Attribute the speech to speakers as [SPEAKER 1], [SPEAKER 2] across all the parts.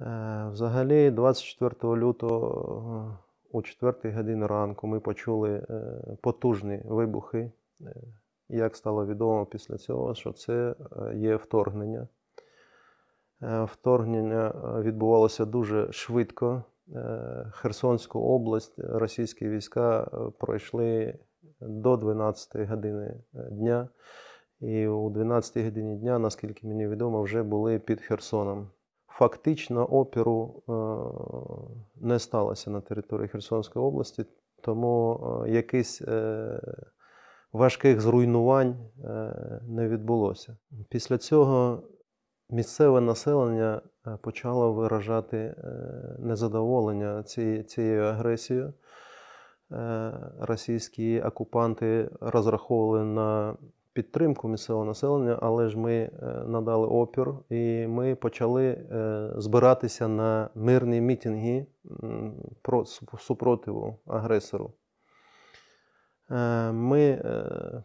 [SPEAKER 1] Е, взагалі, 24 лютого е, о 4 годині ранку ми почули е, потужні вибухи. Як стало відомо після цього, що це є вторгнення. Вторгнення відбувалося дуже швидко. Херсонську область російські війська пройшли до 12 години дня, і у 12 годині дня, наскільки мені відомо, вже були під Херсоном фактично опіру е, не сталося на території Херсонської області, тому е, якийсь. Е, важких зруйнувань не відбулося. Після цього місцеве населення почало виражати незадоволення цією агресією. Російські окупанти розраховували на підтримку місцевого населення, але ж ми е, надали опір, і ми почали е, збиратися на мирні мітинги супротиву агресору. Е, ми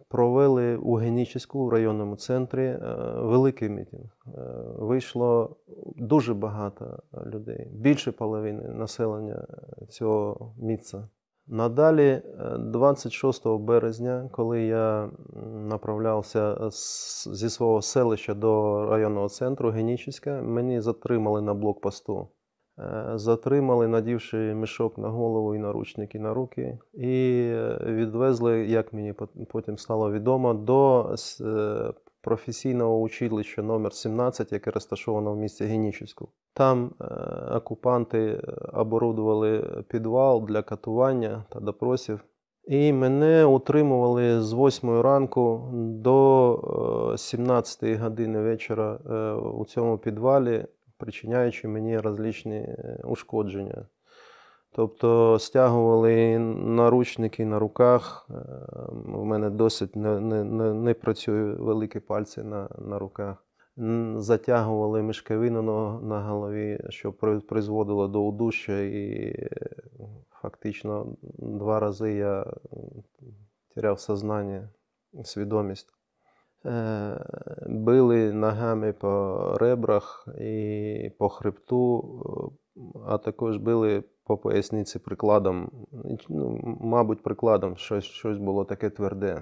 [SPEAKER 1] провели у Генічеську в районному центрі великий мітинг. Вийшло дуже багато людей, більше половини населення цього міста. Надалі, 26 е, березня, коли я направлявся е, зі свого селища до районного центру Генічівська, мені затримали на блокпосту. Е, затримали, надівши мішок на голову і наручники на руки, і відвезли, як мені потім стало відомо, до професійного училища номер 17 яке розташоване в місті Генічівську. Там е, окупанти е, оборудували підвал для катування та допросів. І мене утримували з 8 ранку до 17 е, години вечора у цьому підвалі, причиняючи мені различні ушкодження. Тобто стягували наручники на руках. У е, мене досить не не, не, не працює великі пальці на на руках. Затягували мешковину на, на голові, що призводило до удушчя. І фактично два рази я теряв сознання, свідомість. Е, били ногами по ребрах і по хребту, е, а також били по поясниці прикладом, ну, мабуть, прикладом щось щось було таке тверде.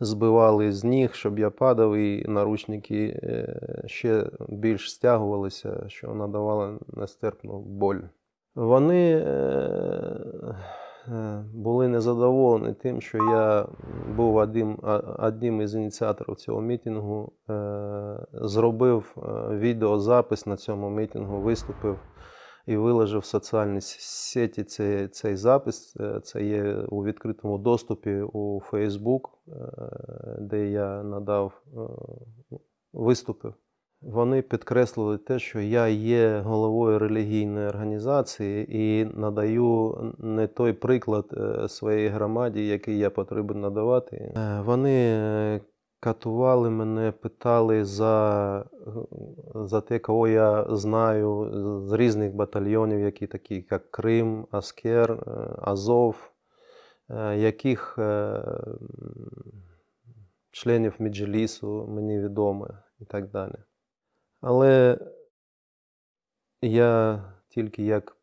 [SPEAKER 1] Збивали з ніг, щоб я падав, і наручники е, ще більш стягувалися, що надавало нестерпну боль. Вони е, е, були незадоволені тим, що я був одним одним із ініціаторів цього мітингу, зробив відеозапис на цьому мітингу, виступив і виложив в соціальні сеті цей цей запис. Э, Це є э, у відкритому доступі у Facebook, э, де я надав виступив. Вони підкреслили те, що я є головою релігійної організації і надаю не той приклад е, своїй громаді, який я потрібен надавати. Е, вони е, Катували мене, питали за за те, кого я знаю з різних батальйонів, які такі, як Крим, Аскер, е, Азов, е, яких е, членів Меджелісу мені відомо і так далі. Але я тільки як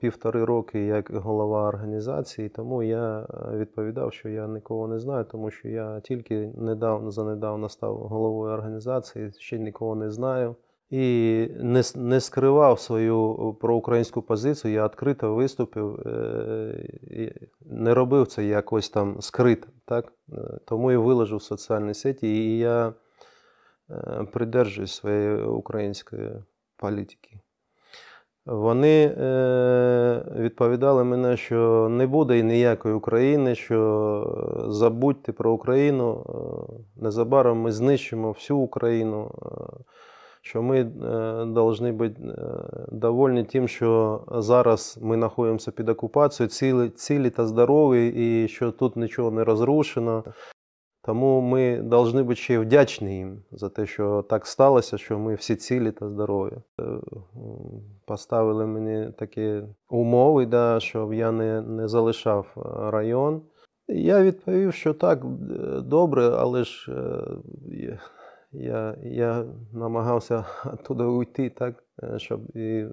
[SPEAKER 1] півтори роки як голова організації, тому я е, відповідав, що я нікого не знаю, тому що я тільки недавно занедавна став головою організації, ще нікого не знаю. І не не скривав свою е, проукраїнську позицію. Я відкрито виступив, е, не робив це якось там скрито, так? Тому і виложив в соціальні сеті. І я придержуюсь своєї української політики. Вони е, відповідали мене, що не буде і ніякої України, що е, забудьте про Україну. Е, незабаром ми знищимо всю Україну, що ми повинні бути довольні тим, що зараз ми знаходимося під окупацією, цілі, цілі та здорові, і що тут нічого не розрушено. Тому ми повинні бути ще вдячні їм за те, що так сталося, що ми всі цілі та здорові поставили мені такі умови, да, щоб я не, не залишав е, район. Я відповів, що так, е, добре, але ж е, я я намагався оттуда уйти, так, щоб і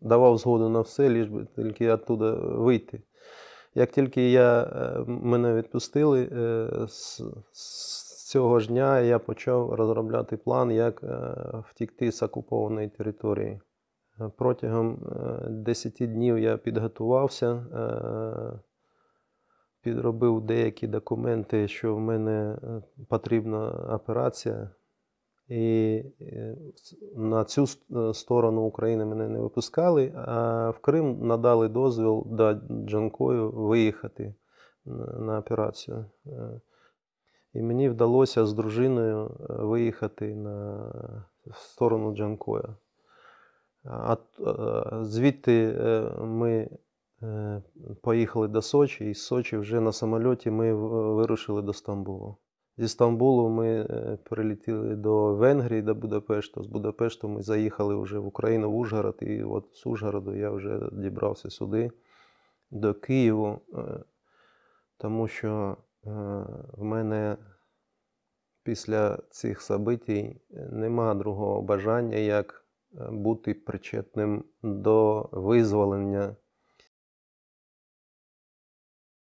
[SPEAKER 1] давав згоду на все, ліж би тільки оттуда вийти. Як тільки я, мене відпустили, з, з цього ж дня я почав розробляти план, як втікти з окупованої території. Протягом 10 е, днів я підготувався, е, підробив деякі документи, що в мене е, потрібна операція. І на цю сторону України мене не випускали, а в Крим надали дозвіл до Джанкою виїхати на операцію. І мені вдалося з дружиною виїхати на сторону Джанкоя. А е, Звідти е, ми е, поїхали до Сочі, і з Сочі вже на самольоті ми вирушили до Стамбулу. Зі Стамбулу ми прилетіли до Венгрії, до Будапешту. З Будапешту ми заїхали вже в Україну, в Ужгород, і от з Ужгороду я вже дібрався сюди, до Києву, тому що в мене після цих событий нема другого бажання, як Е, бути причетним до визволення